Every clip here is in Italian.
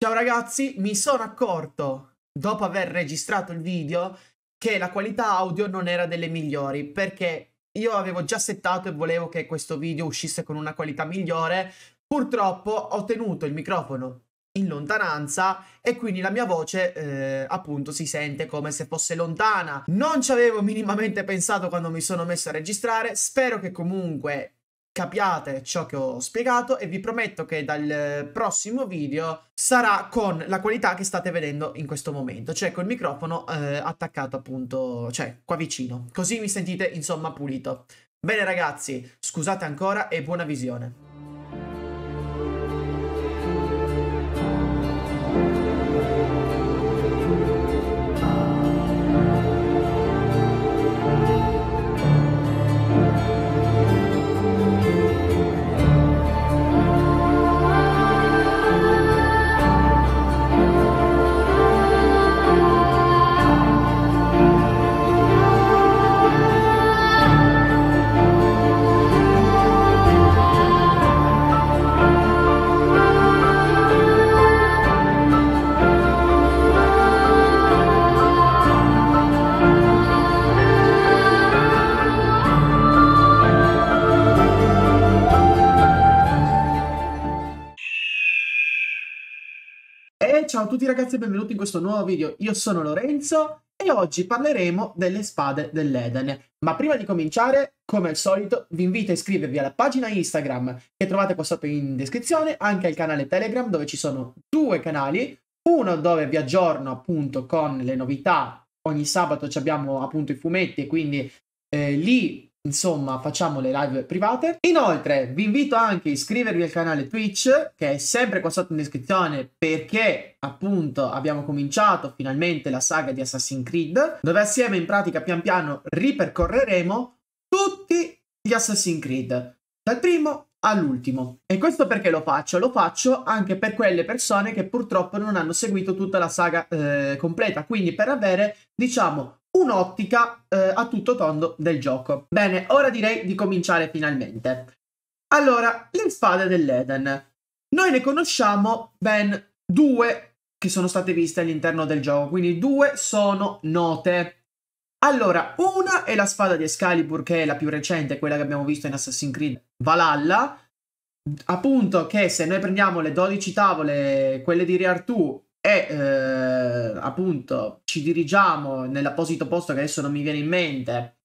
Ciao ragazzi, mi sono accorto dopo aver registrato il video che la qualità audio non era delle migliori perché io avevo già settato e volevo che questo video uscisse con una qualità migliore. Purtroppo ho tenuto il microfono in lontananza e quindi la mia voce eh, appunto si sente come se fosse lontana. Non ci avevo minimamente pensato quando mi sono messo a registrare, spero che comunque capiate ciò che ho spiegato e vi prometto che dal prossimo video sarà con la qualità che state vedendo in questo momento, cioè col microfono eh, attaccato appunto, cioè qua vicino, così mi sentite insomma pulito. Bene ragazzi, scusate ancora e buona visione. ragazzi e benvenuti in questo nuovo video. Io sono Lorenzo e oggi parleremo delle spade dell'Eden. Ma prima di cominciare, come al solito, vi invito a iscrivervi alla pagina Instagram che trovate qua sotto in descrizione, anche al canale Telegram dove ci sono due canali, uno dove vi aggiorno appunto con le novità, ogni sabato abbiamo appunto i fumetti e quindi eh, lì Insomma, facciamo le live private. Inoltre, vi invito anche a iscrivervi al canale Twitch, che è sempre qua sotto in descrizione, perché appunto abbiamo cominciato finalmente la saga di Assassin's Creed, dove assieme in pratica pian piano ripercorreremo tutti gli Assassin's Creed, dal primo all'ultimo. E questo perché lo faccio? Lo faccio anche per quelle persone che purtroppo non hanno seguito tutta la saga eh, completa, quindi per avere, diciamo, un'ottica eh, a tutto tondo del gioco. Bene, ora direi di cominciare finalmente. Allora, le spade dell'Eden. Noi ne conosciamo ben due che sono state viste all'interno del gioco, quindi due sono note. Allora, una è la spada di Excalibur, che è la più recente, quella che abbiamo visto in Assassin's Creed Valhalla, appunto che se noi prendiamo le 12 tavole, quelle di Re Artù, e eh, appunto ci dirigiamo nell'apposito posto che adesso non mi viene in mente.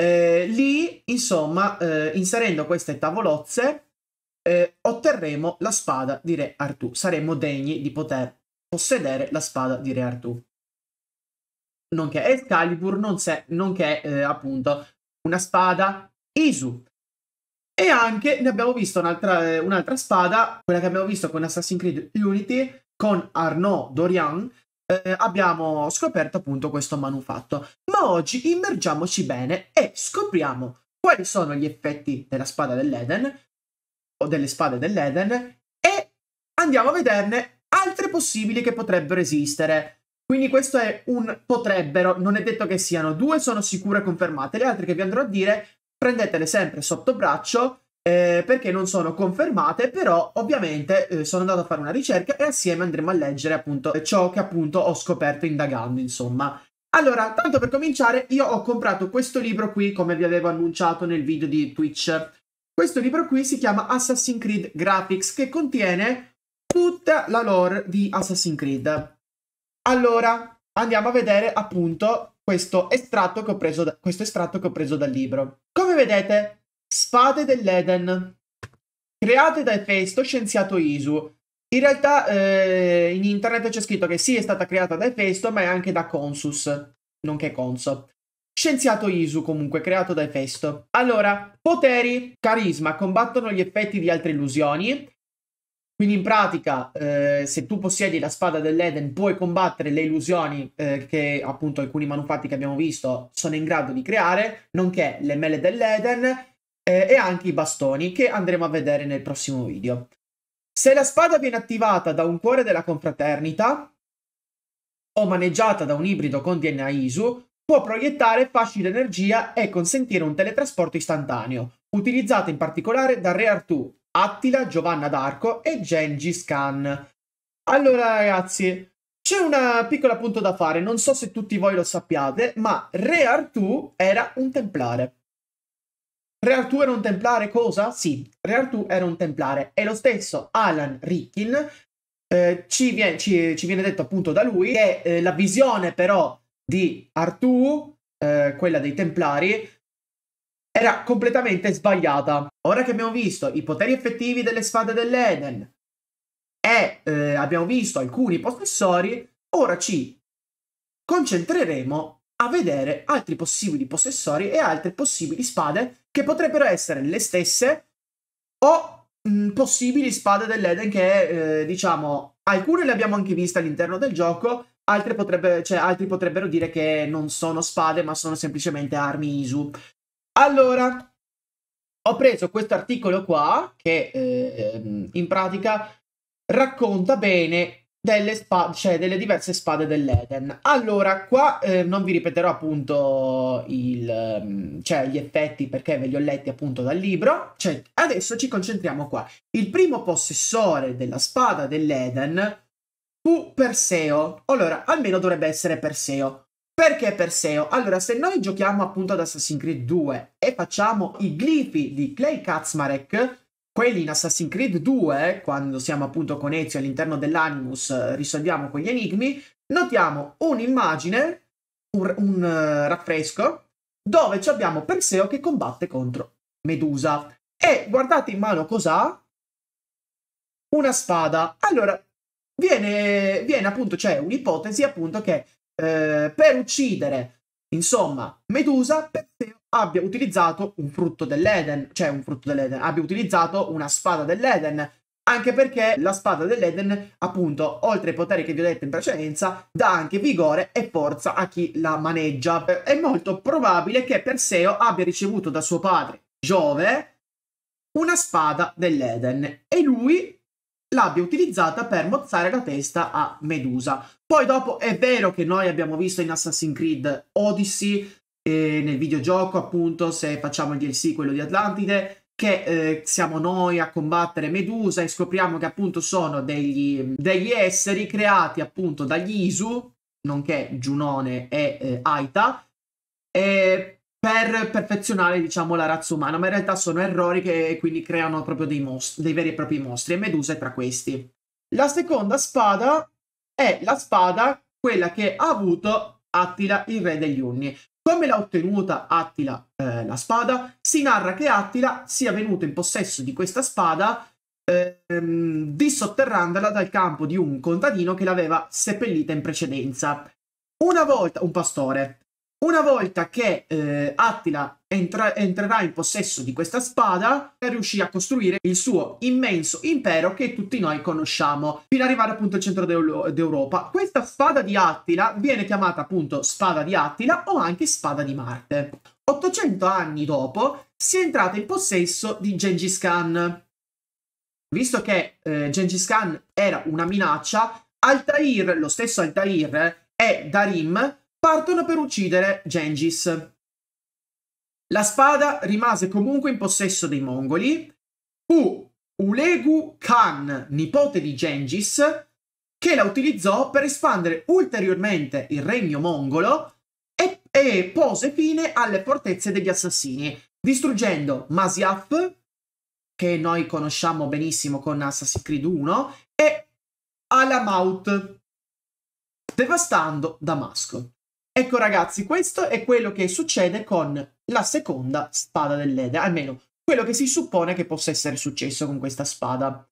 Eh, lì, insomma, eh, inserendo queste tavolozze, eh, otterremo la spada di Re Artù. Saremo degni di poter possedere la spada di Re Artù. Nonché Excalibur, non se, nonché eh, appunto una spada Isu. E anche ne abbiamo visto un'altra, eh, un'altra spada, quella che abbiamo visto con Assassin's Creed Unity, con Arnaud Dorian eh, abbiamo scoperto appunto questo manufatto. Ma oggi immergiamoci bene e scopriamo quali sono gli effetti della spada dell'Eden o delle spade dell'Eden e andiamo a vederne altre possibili che potrebbero esistere. Quindi questo è un potrebbero, non è detto che siano due, sono sicure confermate. Le altre che vi andrò a dire prendetele sempre sotto braccio eh, perché non sono confermate, però ovviamente eh, sono andato a fare una ricerca e assieme andremo a leggere appunto ciò che appunto ho scoperto indagando, insomma. Allora, tanto per cominciare, io ho comprato questo libro qui, come vi avevo annunciato nel video di Twitch. Questo libro qui si chiama Assassin's Creed Graphics, che contiene tutta la lore di Assassin's Creed. Allora, andiamo a vedere appunto questo estratto che ho preso, da, che ho preso dal libro. Come vedete, Spade dell'Eden. Create da Efesto, scienziato Isu. In realtà eh, in internet c'è scritto che sì, è stata creata da Efesto, ma è anche da Consus, nonché Conso. Scienziato Isu, comunque, creato da Efesto. Allora, poteri, carisma, combattono gli effetti di altre illusioni. Quindi in pratica, eh, se tu possiedi la spada dell'Eden, puoi combattere le illusioni eh, che appunto alcuni manufatti che abbiamo visto sono in grado di creare, nonché le mele dell'Eden, eh, e anche i bastoni che andremo a vedere nel prossimo video. Se la spada viene attivata da un cuore della confraternita o maneggiata da un ibrido con DNA ISU, può proiettare fasci di energia e consentire un teletrasporto istantaneo, utilizzato in particolare da Re Artù, Attila, Giovanna d'Arco e Gengis Khan. Allora ragazzi, c'è un piccolo punto da fare, non so se tutti voi lo sappiate, ma Re Artù era un templare. Re Artù era un templare cosa? Sì, Re Artù era un templare. E lo stesso Alan Rickin eh, ci, viene, ci, ci, viene, detto appunto da lui che eh, la visione però di Artù, eh, quella dei templari, era completamente sbagliata. Ora che abbiamo visto i poteri effettivi delle sfade dell'Eden e eh, abbiamo visto alcuni possessori, ora ci concentreremo a vedere altri possibili possessori e altre possibili spade che potrebbero essere le stesse o mh, possibili spade dell'Eden che, eh, diciamo, alcune le abbiamo anche viste all'interno del gioco, altre potrebbe, cioè, altri potrebbero dire che non sono spade ma sono semplicemente armi Isu. Allora, ho preso questo articolo qua che eh, ehm, in pratica racconta bene delle, spa- cioè delle diverse spade dell'Eden. Allora, qua eh, non vi ripeterò appunto il, mm, cioè, gli effetti perché ve li ho letti appunto dal libro. Cioè, adesso ci concentriamo qua. Il primo possessore della spada dell'Eden fu Perseo. Allora, almeno dovrebbe essere Perseo. Perché Perseo? Allora, se noi giochiamo appunto ad Assassin's Creed 2 e facciamo i glifi di Clay Kaczmarek, quelli in Assassin's Creed 2, quando siamo appunto con Ezio all'interno dell'Animus, eh, risolviamo quegli enigmi, notiamo un'immagine, un, un uh, raffresco, dove abbiamo Perseo che combatte contro Medusa. E guardate in mano cos'ha? Una spada. Allora, viene, viene appunto, c'è un'ipotesi appunto che eh, per uccidere, insomma, Medusa, Perseo abbia utilizzato un frutto dell'Eden, cioè un frutto dell'Eden, abbia utilizzato una spada dell'Eden, anche perché la spada dell'Eden, appunto, oltre ai poteri che vi ho detto in precedenza, dà anche vigore e forza a chi la maneggia. Eh, è molto probabile che Perseo abbia ricevuto da suo padre, Giove, una spada dell'Eden e lui l'abbia utilizzata per mozzare la testa a Medusa. Poi dopo è vero che noi abbiamo visto in Assassin's Creed Odyssey eh, nel videogioco, appunto, se facciamo il DLC, quello di Atlantide, che eh, siamo noi a combattere Medusa e scopriamo che appunto sono degli, degli esseri creati appunto dagli Isu, nonché Giunone e eh, Aita, e per perfezionare diciamo la razza umana, ma in realtà sono errori che quindi creano proprio dei, mostri, dei veri e propri mostri e Medusa è tra questi. La seconda spada è la spada, quella che ha avuto Attila, il re degli Unni. Come l'ha ottenuta Attila eh, la spada? Si narra che Attila sia venuto in possesso di questa spada ehm, dissotterrandola dal campo di un contadino che l'aveva seppellita in precedenza. Una volta, un pastore, una volta che eh, Attila entra entrerà in possesso di questa spada, riuscì a costruire il suo immenso impero che tutti noi conosciamo, fino ad arrivare appunto al centro d'Europa. Questa spada di Attila viene chiamata appunto spada di Attila o anche spada di Marte. 800 anni dopo si è entrata in possesso di Gengis Khan. Visto che eh, Gengis Khan era una minaccia, Altair, lo stesso Altair e Darim partono per uccidere Gengis. La spada rimase comunque in possesso dei mongoli. Fu Ulegu Khan, nipote di Gengis, che la utilizzò per espandere ulteriormente il regno mongolo e, e pose fine alle fortezze degli assassini, distruggendo Masiaf, che noi conosciamo benissimo con Assassin's Creed 1, e Alamaut, devastando Damasco. Ecco ragazzi, questo è quello che succede con la seconda spada dell'Ede, almeno quello che si suppone che possa essere successo con questa spada.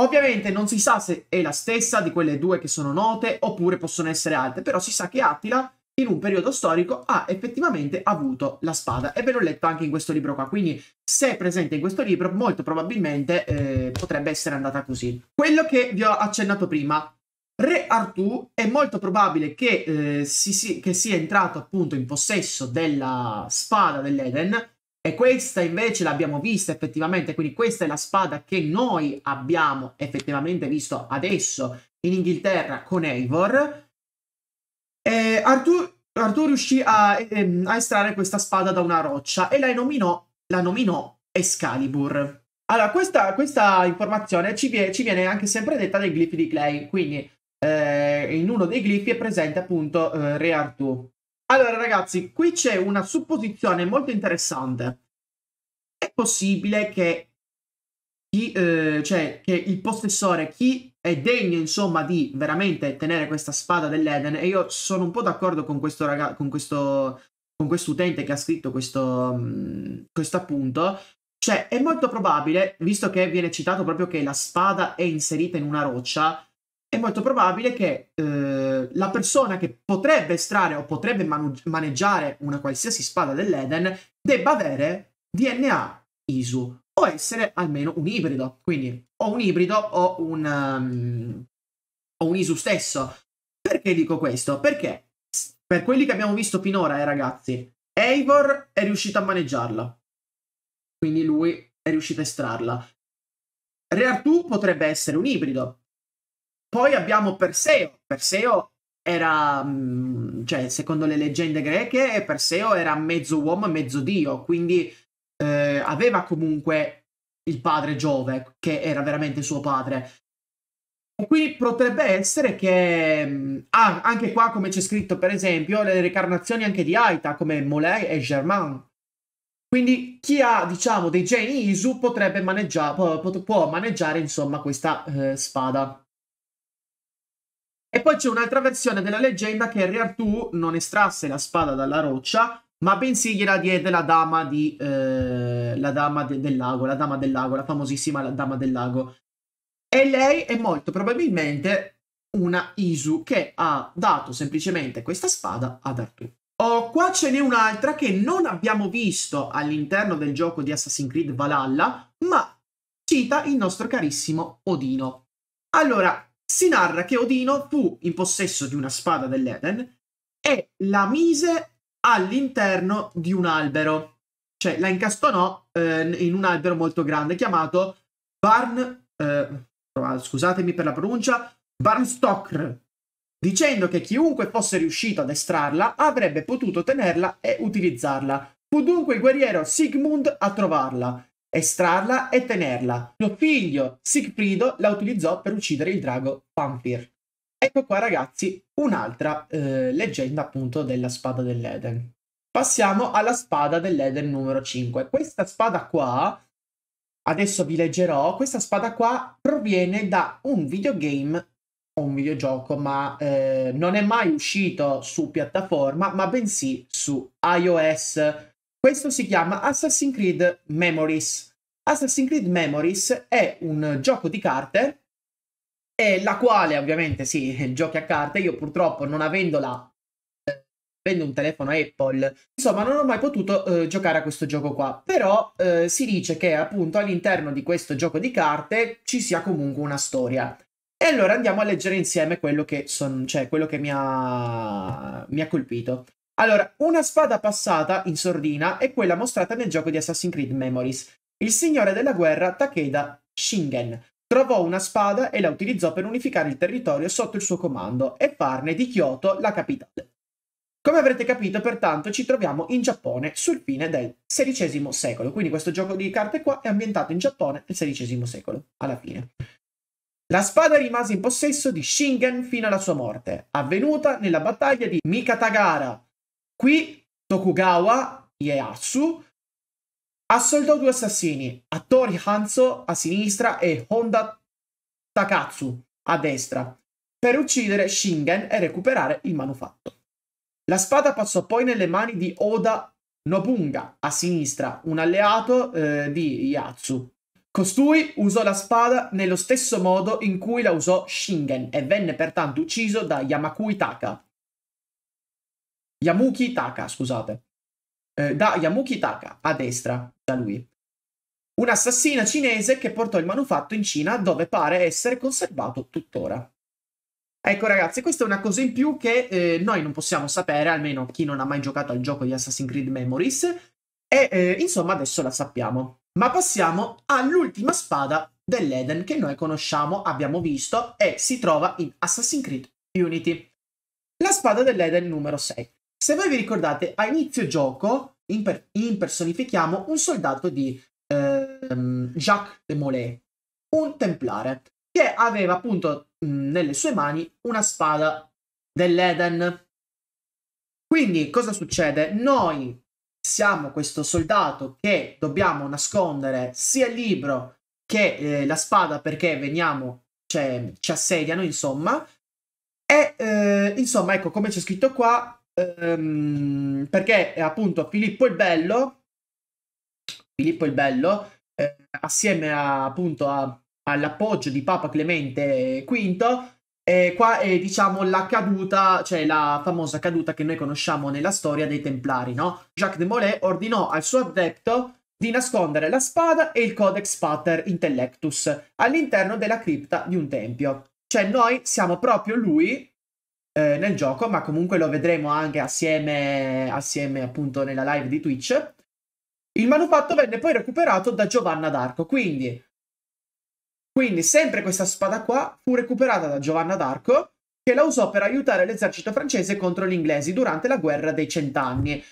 Ovviamente non si sa se è la stessa di quelle due che sono note oppure possono essere altre, però si sa che Attila in un periodo storico ha effettivamente avuto la spada e ve l'ho letto anche in questo libro qua, quindi se è presente in questo libro molto probabilmente eh, potrebbe essere andata così. Quello che vi ho accennato prima, Re Artù è molto probabile che, eh, si, si, che, sia entrato appunto in possesso della spada dell'Eden e questa invece l'abbiamo vista effettivamente, quindi questa è la spada che noi abbiamo effettivamente visto adesso in Inghilterra con Eivor. E Artù, Artù riuscì a, ehm, a, estrarre questa spada da una roccia e la nominò, la nominò Excalibur. Allora, questa, questa informazione ci viene, ci viene, anche sempre detta dai glifi di Clay, quindi eh, in uno dei glifi è presente appunto eh, Re Artù. Allora ragazzi, qui c'è una supposizione molto interessante. È possibile che, chi, eh, cioè, che il possessore, chi è degno insomma di veramente tenere questa spada dell'Eden, e io sono un po' d'accordo con questo, ragazzo, con questo con quest'utente che ha scritto questo, mm, questo appunto, cioè è molto probabile, visto che viene citato proprio che la spada è inserita in una roccia, è molto probabile che eh, la persona che potrebbe estrarre o potrebbe manu- maneggiare una qualsiasi spada dell'Eden debba avere DNA ISU o essere almeno un ibrido, quindi o un ibrido o un, um, o un ISU stesso. Perché dico questo? Perché per quelli che abbiamo visto finora, eh, ragazzi, Eivor è riuscito a maneggiarla, quindi lui è riuscito a estrarla. Re Artù potrebbe essere un ibrido, poi abbiamo Perseo. Perseo era, mm, cioè, secondo le leggende greche, Perseo era mezzo uomo e mezzo dio, quindi eh, aveva comunque il padre Giove, che era veramente suo padre. Qui potrebbe essere che, mm, ah, anche qua come c'è scritto per esempio, le reincarnazioni anche di Aita, come Molay e Germain. Quindi chi ha, diciamo, dei geni Isu potrebbe maneggiare, può, può maneggiare, insomma, questa eh, spada. E poi c'è un'altra versione della leggenda che Re Artù non estrasse la spada dalla roccia, ma bensì gliela diede la dama, di, eh, la dama de- del lago, la dama del lago, la famosissima la dama del lago. E lei è molto probabilmente una Isu che ha dato semplicemente questa spada ad Artù. Oh, qua ce n'è un'altra che non abbiamo visto all'interno del gioco di Assassin's Creed Valhalla, ma cita il nostro carissimo Odino. Allora, si narra che Odino fu in possesso di una spada dell'Eden e la mise all'interno di un albero, cioè la incastonò eh, in un albero molto grande chiamato Barn, eh, ah, scusatemi per la pronuncia, Barnstockr, dicendo che chiunque fosse riuscito ad estrarla avrebbe potuto tenerla e utilizzarla. Fu dunque il guerriero Sigmund a trovarla estrarla e tenerla. Mio figlio Sigfrido la utilizzò per uccidere il drago Vampir. Ecco qua ragazzi un'altra eh, leggenda appunto della spada dell'Eden. Passiamo alla spada dell'Eden numero 5. Questa spada qua, adesso vi leggerò, questa spada qua proviene da un videogame o un videogioco, ma eh, non è mai uscito su piattaforma, ma bensì su iOS questo si chiama Assassin's Creed Memories. Assassin's Creed Memories è un gioco di carte, la quale ovviamente sì, giochi a carte, io purtroppo non avendola eh, avendo un telefono Apple, insomma non ho mai potuto eh, giocare a questo gioco qua, però eh, si dice che appunto all'interno di questo gioco di carte ci sia comunque una storia. E allora andiamo a leggere insieme quello che, son, cioè, quello che mi, ha, mi ha colpito. Allora, una spada passata in sordina è quella mostrata nel gioco di Assassin's Creed Memories. Il signore della guerra Takeda Shingen trovò una spada e la utilizzò per unificare il territorio sotto il suo comando e farne di Kyoto la capitale. Come avrete capito, pertanto, ci troviamo in Giappone sul fine del XVI secolo, quindi questo gioco di carte qua è ambientato in Giappone nel XVI secolo, alla fine. La spada rimase in possesso di Shingen fino alla sua morte, avvenuta nella battaglia di Mikatagara, Qui Tokugawa Ieyasu assoldò due assassini, Attori Hanzo a sinistra e Honda Takatsu a destra, per uccidere Shingen e recuperare il manufatto. La spada passò poi nelle mani di Oda Nobunga a sinistra, un alleato eh, di Yatsu. Costui usò la spada nello stesso modo in cui la usò Shingen e venne pertanto ucciso da Yamakui Taka. Yamuki Taka, scusate. Eh, da Yamuki Taka, a destra, da lui. Un'assassina cinese che portò il manufatto in Cina dove pare essere conservato tuttora. Ecco ragazzi, questa è una cosa in più che eh, noi non possiamo sapere, almeno chi non ha mai giocato al gioco di Assassin's Creed Memories, e eh, insomma adesso la sappiamo. Ma passiamo all'ultima spada dell'Eden che noi conosciamo, abbiamo visto e si trova in Assassin's Creed Unity. La spada dell'Eden numero 6. Se voi vi ricordate, a inizio gioco imper- impersonifichiamo un soldato di ehm, Jacques de Molay, un templare, che aveva appunto mh, nelle sue mani una spada dell'Eden. Quindi cosa succede? Noi siamo questo soldato che dobbiamo nascondere sia il libro che eh, la spada perché veniamo, cioè, ci assediano, insomma. E eh, insomma, ecco come c'è scritto qua, ehm, perché eh, appunto Filippo il Bello, Filippo il Bello, eh, assieme a, appunto a, all'appoggio di Papa Clemente V, eh, qua è diciamo la caduta, cioè la famosa caduta che noi conosciamo nella storia dei Templari, no? Jacques de Molay ordinò al suo addetto di nascondere la spada e il Codex Pater Intellectus all'interno della cripta di un tempio. Cioè noi siamo proprio lui eh, nel gioco, ma comunque lo vedremo anche assieme, assieme appunto nella live di Twitch. Il manufatto venne poi recuperato da Giovanna d'Arco, quindi, quindi sempre questa spada qua fu recuperata da Giovanna d'Arco, che la usò per aiutare l'esercito francese contro gli inglesi durante la guerra dei cent'anni.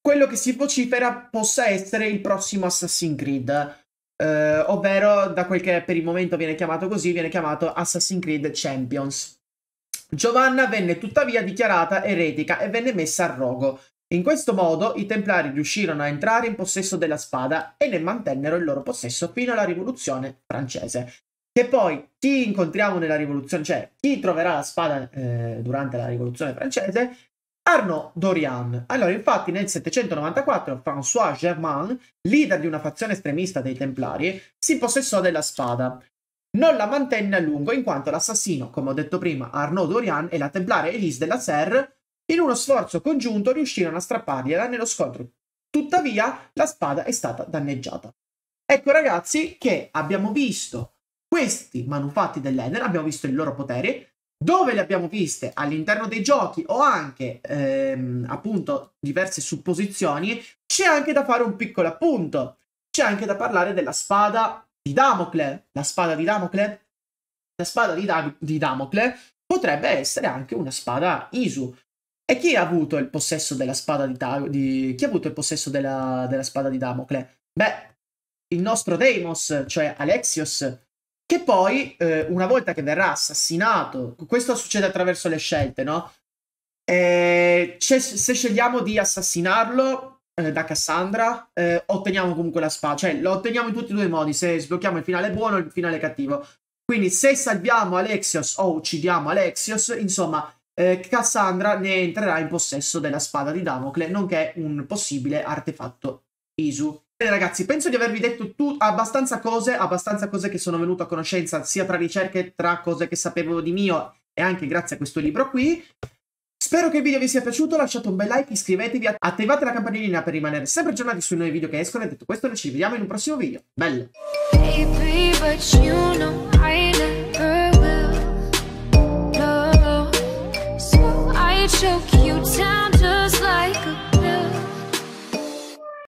Quello che si vocifera possa essere il prossimo Assassin's Creed, eh, ovvero da quel che per il momento viene chiamato così, viene chiamato Assassin's Creed Champions. Giovanna venne tuttavia dichiarata eretica e venne messa a rogo. In questo modo i Templari riuscirono a entrare in possesso della spada e ne mantennero il loro possesso fino alla Rivoluzione francese. Che poi chi incontriamo nella Rivoluzione, cioè chi troverà la spada eh, durante la Rivoluzione francese, Arnaud Dorian. Allora, infatti, nel 794 François Germain, leader di una fazione estremista dei Templari, si possessò della spada. Non la mantenne a lungo in quanto l'assassino, come ho detto prima, Arnaud Dorian e la templare Elise della Serre, in uno sforzo congiunto riuscirono a strappargliela nello scontro. Tuttavia, la spada è stata danneggiata. Ecco ragazzi che abbiamo visto questi manufatti dell'Ener, abbiamo visto il loro potere, dove le abbiamo viste all'interno dei giochi o anche ehm, appunto diverse supposizioni, c'è anche da fare un piccolo appunto. C'è anche da parlare della spada di Damocle, la spada di Damocle, la spada di, da- di Damocle potrebbe essere anche una spada Isu. E chi ha avuto il possesso della spada di, da- di... chi ha avuto il possesso della, della spada di Damocle? Beh, il nostro Deimos, cioè Alexios, che poi eh, una volta che verrà assassinato, questo succede attraverso le scelte, no? Eh, se scegliamo di assassinarlo, eh, da Cassandra, eh, otteniamo comunque la spada. Cioè, lo otteniamo in tutti e due i modi, se sblocchiamo il finale buono e il finale cattivo. Quindi se salviamo Alexios o uccidiamo Alexios, insomma, eh, Cassandra ne entrerà in possesso della spada di Damocle, nonché un possibile artefatto Isu. Bene ragazzi, penso di avervi detto tu abbastanza cose, abbastanza cose che sono venuto a conoscenza sia tra ricerche, tra cose che sapevo di mio e anche grazie a questo libro qui. Spero che il video vi sia piaciuto, lasciate un bel like, iscrivetevi, attivate la campanellina per rimanere sempre aggiornati sui nuovi video che escono e detto questo noi ci vediamo in un prossimo video. Bello! Baby,